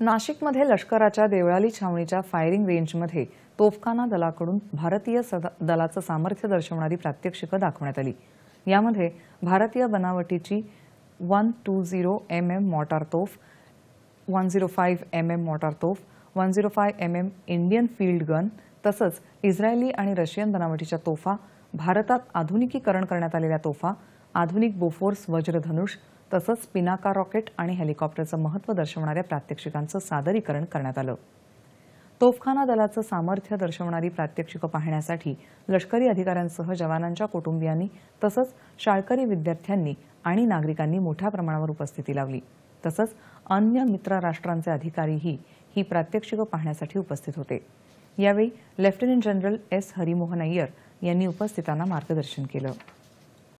नाशिकमध्ये लष्कराच्या देवळाली छावणीच्या फायरिंग रेंजमध्ये तोफखाना दलाकडून भारतीय दलाचं सामर्थ्य दर्शवणारी प्रात्यक्षिकं दाखवण्यात आली यामध्ये भारतीय बनावटीची one two zero M M mortar तोफ one zero five M M mortar तोफ one zero five M M Indian field gun तसंच इस्रायली आणि रशियन बनावटीच्या तोफा भारतात आधुनिकीकरण करण्यात आलेल्या तोफा आधुनिक बोफोर्स वज्रधनुष तसंच पिनाका रॉकेट आणि हेलिकॉप्टरचं महत्त्व दर्शवणाऱ्या प्रात्यक्षिकांचं सादरीकरण करण्यात आलं तोफखाना दलाचं सामर्थ्य दर्शवणारी प्रात्यक्षिकं पाहण्यासाठी लष्करी अधिकाऱ्यांसह जवानांच्या कुटुंबियांनी तसंच शाळकरी विद्यार्थ्यांनी आणि नागरिकांनी मोठ्या प्रमाणावर उपस्थिती लावली तसंच अन्य मित्र राष्ट्रांचे अधिकारीही ही प्रात्यक्षिकं पाहण्यासाठी उपस्थित होते यावेळी lieutenant general S Harimohan Iyer यांनी उपस्थितांना मार्गदर्शन केलं